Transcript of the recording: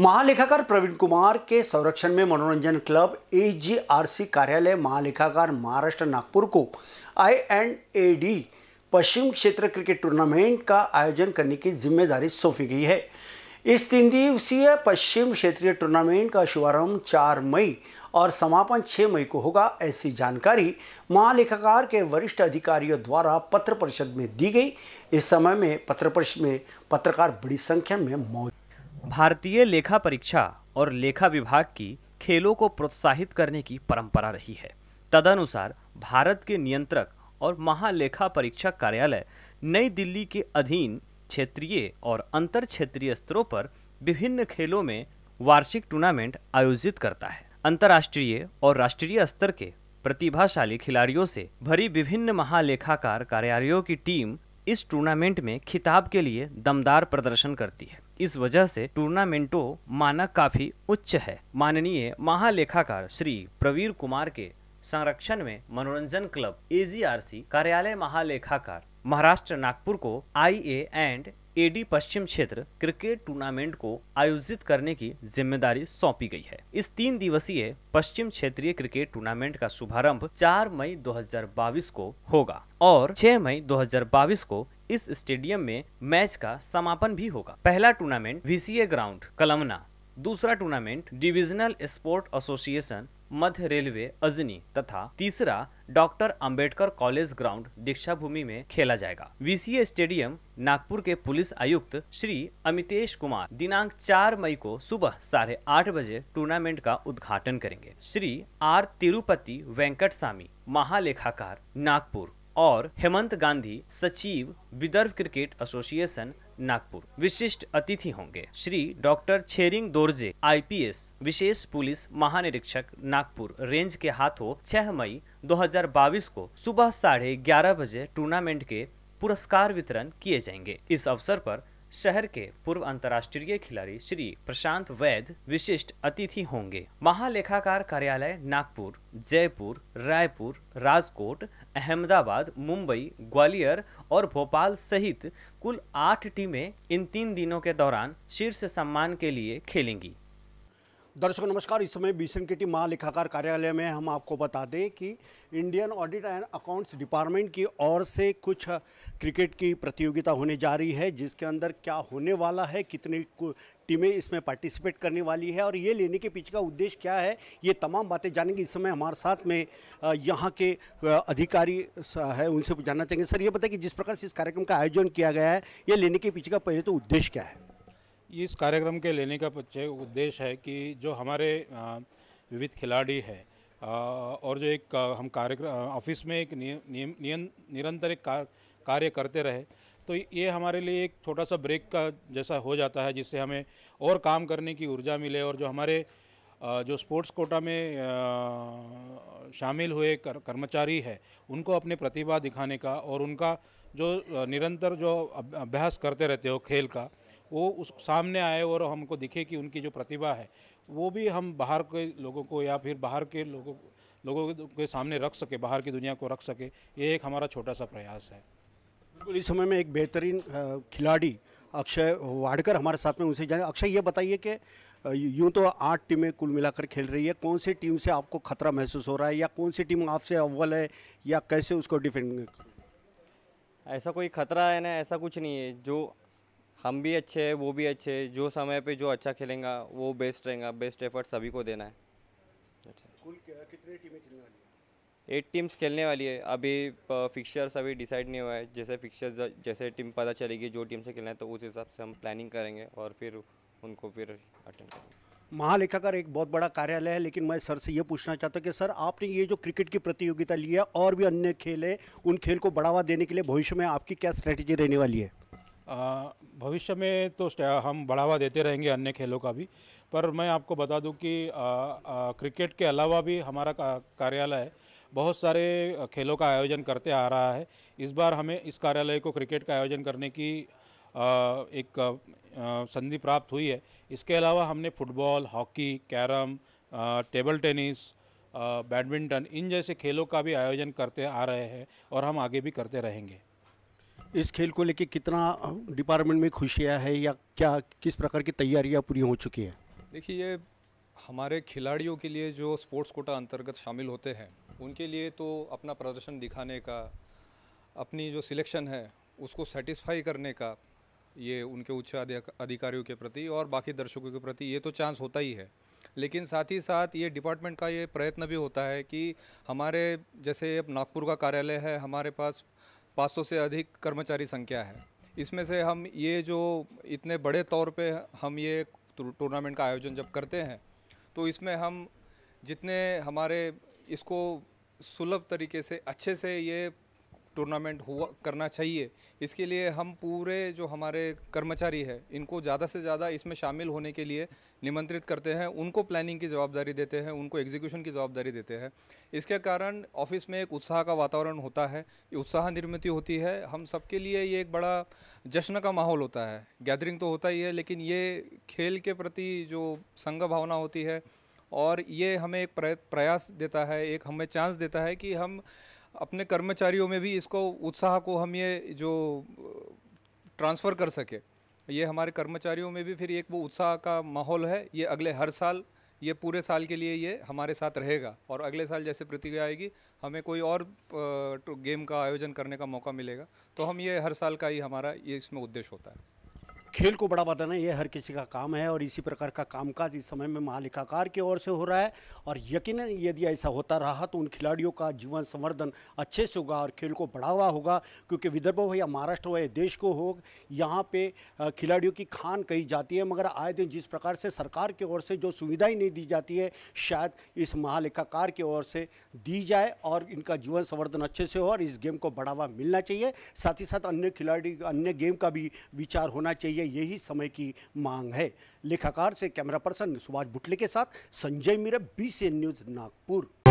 महालेखाकार प्रवीण कुमार के संरक्षण में मनोरंजन क्लब सी कार्यालय महालेखाकार महाराष्ट्र नागपुर को आई एन ए डी पश्चिम क्षेत्र क्रिकेट टूर्नामेंट का आयोजन करने की जिम्मेदारी सौंपी गई है इस तीन दिवसीय पश्चिम क्षेत्रीय टूर्नामेंट का शुभारंभ चार मई और समापन छः मई को होगा ऐसी जानकारी महालेखाकार के वरिष्ठ अधिकारियों द्वारा पत्र परिषद में दी गई इस समय में पत्र परिषद में पत्रकार बड़ी संख्या में मौजूद भारतीय लेखा परीक्षा और लेखा विभाग की खेलों को प्रोत्साहित करने की परंपरा रही है तदनुसार भारत के नियंत्रक और महालेखा परीक्षा कार्यालय नई दिल्ली के अधीन क्षेत्रीय और अंतर क्षेत्रीय स्तरों पर विभिन्न खेलों में वार्षिक टूर्नामेंट आयोजित करता है अंतर्राष्ट्रीय और राष्ट्रीय स्तर के प्रतिभाशाली खिलाड़ियों से भरी विभिन्न महालेखाकार कार्यालयों की टीम इस टूर्नामेंट में खिताब के लिए दमदार प्रदर्शन करती है इस वजह से टूर्नामेंटो माना काफी उच्च है माननीय महालेखाकार श्री प्रवीर कुमार के संरक्षण में मनोरंजन क्लब एजीआरसी कार्यालय महालेखाकार महाराष्ट्र नागपुर को आई ए एंड एडी पश्चिम क्षेत्र क्रिकेट टूर्नामेंट को आयोजित करने की जिम्मेदारी सौंपी गई है इस तीन दिवसीय पश्चिम क्षेत्रीय क्रिकेट टूर्नामेंट का शुभारंभ 4 मई 2022 को होगा और 6 मई 2022 को इस स्टेडियम में मैच का समापन भी होगा पहला टूर्नामेंट वीसीए ग्राउंड कलमना दूसरा टूर्नामेंट डिविजनल स्पोर्ट एसोसिएशन मध्य रेलवे अजनी तथा तीसरा doctor Ambedkar college ground Deeksha Bhoomi में खेला जाएगा वीसीए स्टेडियम नागपुर के पुलिस आयुक्त श्री अमितेश कुमार दिनांक 4 मई को सुबह साढ़े आठ बजे टूर्नामेंट का उद्घाटन करेंगे श्री आर तिरुपति वेंकट सामी महालेखाकार नागपुर और हेमंत गांधी सचिव विदर्भ क्रिकेट एसोसिएशन नागपुर विशिष्ट अतिथि होंगे श्री डॉक्टर छेरिंग दोरजे आईपीएस विशेष पुलिस महानिरीक्षक नागपुर रेंज के हाथों 6 मई 2022 को सुबह साढ़े ग्यारह बजे टूर्नामेंट के पुरस्कार वितरण किए जाएंगे इस अवसर पर शहर के पूर्व अंतर्राष्ट्रीय खिलाड़ी श्री प्रशांत वैद विशिष्ट अतिथि होंगे महालेखाकार कार्यालय नागपुर जयपुर रायपुर राजकोट अहमदाबाद मुंबई ग्वालियर और भोपाल सहित कुल आठ टीमें इन तीन दिनों के दौरान शीर्ष सम्मान के लिए खेलेंगी दर्शकों नमस्कार इस समय बीसन के टी महालेखाकार कार्यालय में हम आपको बता दें कि Indian audit and accounts department की ओर से कुछ क्रिकेट की प्रतियोगिता होने जा रही है जिसके अंदर क्या होने वाला है कितनी टीमें इसमें पार्टिसिपेट करने वाली है और ये लेने के पीछे का उद्देश्य क्या है ये तमाम बातें जानेंगे इस समय हमारे साथ में यहाँ के अधिकारी है उनसे जानना चाहेंगे सर ये बताए कि जिस प्रकार से इस कार्यक्रम का आयोजन किया गया है ये लेने के पीछे का पहले तो उद्देश्य क्या है इस कार्यक्रम के लेने का उद्देश्य है कि जो हमारे विविध खिलाड़ी है और जो एक हम कार्यक्रम ऑफिस में एक नियम निरंतर एक कार्य करते रहे तो ये हमारे लिए एक छोटा सा ब्रेक का जैसा हो जाता है जिससे हमें और काम करने की ऊर्जा मिले और जो हमारे जो स्पोर्ट्स कोटा में शामिल हुए कर, कर्मचारी है उनको अपने प्रतिभा दिखाने का और उनका जो निरंतर जो अभ्यास करते रहते हो खेल का वो उस सामने आए और हमको दिखे कि उनकी जो प्रतिभा है वो भी हम बाहर के लोगों को या फिर बाहर के लोगों लोगों के सामने रख सके बाहर की दुनिया को रख सके ये एक हमारा छोटा सा प्रयास है बिल्कुल इस समय में एक बेहतरीन खिलाड़ी अक्षय वाडकर हमारे साथ में उनसे जाने अक्षय ये बताइए कि यूँ तो आठ टीमें कुल मिलाकर खेल रही है कौन सी टीम से आपको खतरा महसूस हो रहा है या कौन सी टीम आपसे अव्वल है या कैसे उसको डिफेंड ऐसा कोई खतरा है ना ऐसा कुछ नहीं है जो हम भी अच्छे हैं वो भी अच्छे हैं जो समय पे जो अच्छा खेलेगा वो बेस्ट रहेगा बेस्ट एफर्ट सभी को देना है कुल कितने टीमें खेलने वाली है एट टीम्स खेलने वाली है अभी फिक्चर्स अभी डिसाइड नहीं हुआ है जैसे फिक्चर्स जैसे टीम पता चलेगी जो टीम से खेलना है तो उस हिसाब से हम प्लानिंग करेंगे और फिर उनको फिर अटेंड करेंगे महालेखाकार एक बहुत बड़ा कार्यालय है लेकिन मैं सर से ये पूछना चाहता हूँ कि सर आपने ये जो क्रिकेट की प्रतियोगिता ली है और भी अन्य खेल है उन खेल को बढ़ावा देने के लिए भविष्य में आपकी क्या स्ट्रैटेजी रहने वाली है भविष्य में तो हम बढ़ावा देते रहेंगे अन्य खेलों का भी पर मैं आपको बता दूं कि आ, आ, क्रिकेट के अलावा भी हमारा कार्यालय बहुत सारे खेलों का आयोजन करते आ रहा है इस बार हमें इस कार्यालय को क्रिकेट का आयोजन करने की आ, एक संधि प्राप्त हुई है इसके अलावा हमने football hockey carrom table tennis badminton इन जैसे खेलों का भी आयोजन करते आ रहे हैं और हम आगे भी करते रहेंगे इस खेल को लेके कितना डिपार्टमेंट में खुशियाँ है या क्या किस प्रकार की तैयारियाँ पूरी हो चुकी है देखिए ये हमारे खिलाड़ियों के लिए जो स्पोर्ट्स कोटा अंतर्गत शामिल होते हैं उनके लिए तो अपना प्रदर्शन दिखाने का अपनी जो सिलेक्शन है उसको सेटिस्फाई करने का ये उनके उच्च अधिकारियों के प्रति और बाकी दर्शकों के प्रति ये तो चांस होता ही है लेकिन साथ ही साथ ये डिपार्टमेंट का ये प्रयत्न भी होता है कि हमारे जैसे अब नागपुर का कार्यालय है हमारे पास 500 से अधिक कर्मचारी संख्या है इसमें से हम ये जो इतने बड़े तौर पे हम ये टूर्नामेंट का आयोजन जब करते हैं तो इसमें हम जितने हमारे इसको सुलभ तरीके से अच्छे से ये टूर्नामेंट हुआ करना चाहिए इसके लिए हम पूरे जो हमारे कर्मचारी है इनको ज़्यादा से ज़्यादा इसमें शामिल होने के लिए निमंत्रित करते हैं उनको प्लानिंग की जवाबदारी देते हैं उनको एग्जीक्यूशन की जवाबदारी देते हैं इसके कारण ऑफिस में एक उत्साह का वातावरण होता है उत्साह निर्मित होती है हम सबके लिए ये एक बड़ा जश्न का माहौल होता है गैदरिंग तो होता ही है लेकिन ये खेल के प्रति जो संघ भावना होती है और ये हमें एक प्रयास देता है एक हमें चांस देता है कि हम अपने कर्मचारियों में भी इसको उत्साह को हम ये जो ट्रांसफ़र कर सके ये हमारे कर्मचारियों में भी फिर एक वो उत्साह का माहौल है ये अगले हर साल ये पूरे साल के लिए ये हमारे साथ रहेगा और अगले साल जैसे प्रतिक्रिया आएगी हमें कोई और तो गेम का आयोजन करने का मौका मिलेगा तो हम ये हर साल का ही हमारा ये इसमें उद्देश्य होता है खेल को बढ़ावा देना ये हर किसी का काम है और इसी प्रकार का कामकाज इस समय में महालेखाकार की ओर से हो रहा है और यकीन यदि ऐसा होता रहा तो उन खिलाड़ियों का जीवन संवर्धन अच्छे से होगा और खेल को बढ़ावा होगा क्योंकि विदर्भ हो या महाराष्ट्र हो या देश को हो यहाँ पे खिलाड़ियों की खान कही जाती है मगर आए दिन जिस प्रकार से सरकार की ओर से जो सुविधाएँ नहीं दी जाती है शायद इस महालेखाकार की ओर से दी जाए और इनका जीवन संवर्धन अच्छे से हो और इस गेम को बढ़ावा मिलना चाहिए साथ ही साथ अन्य खिलाड़ी अन्य गेम का भी विचार होना चाहिए है यही समय की मांग है लेखाकार से कैमरा पर्सन सुभाष बुटले के साथ संजय मीरा बी न्यूज़ नागपुर